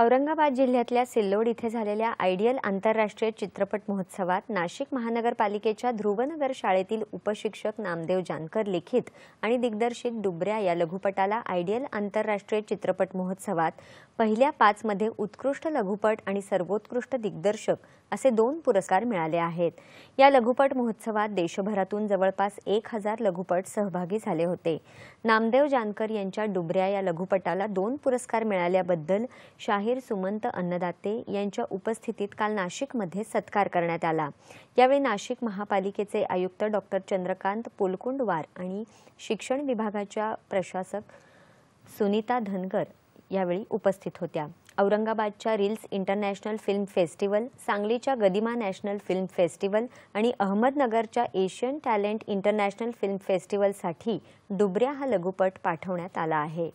औरंगाबाद जिल्ह्यातल्या सिल्लोड इथे झालेल्या आयडियल आंतरराष्ट्रीय चित्रपट महोत्सवात नाशिक महानगरपालिकेच्या ध्रुवनगर शाळेतील उपशिक्षक नामदेव जानकर लिखित आणि दिग्दर्शित डुबऱ्या या लघुपटाला आयडियल आंतरराष्ट्रीय चित्रपट महोत्सवात पहिल्या पाचमध्ये उत्कृष्ट लघुपट आणि सर्वोत्कृष्ट दिग्दर्शक असे दोन पुरस्कार मिळाले आहेत या लघुपट महोत्सवात देशभरातून जवळपास एक हजार लघुपट सहभागी झाले होते नामदेव जानकर यांच्या डुबऱ्या या लघुपटाला दोन पुरस्कार मिळाल्याबद्दल शाही सुमंत अन्नदाते यांच्या उपस्थितीत काल नाशिकमध्ये सत्कार करण्यात आला यावेळी नाशिक महापालिकेचे आयुक्त डॉक्टर चंद्रकांत पुलकुंडवार आणि शिक्षण विभागाच्या प्रशासक सुनीता धनगर यावेळी उपस्थित होत्या औरंगाबादच्या रिल्स इंटरनॅशनल फिल्म फेस्टिवल सांगलीच्या गदिमा नॅशनल फिल्म फेस्टिवल आणि अहमदनगरच्या एशियन टॅलेंट इंटरनॅशनल फिल्म फेस्टिवलसाठी डुबऱ्या हा लघुपट पाठवण्यात आला आहे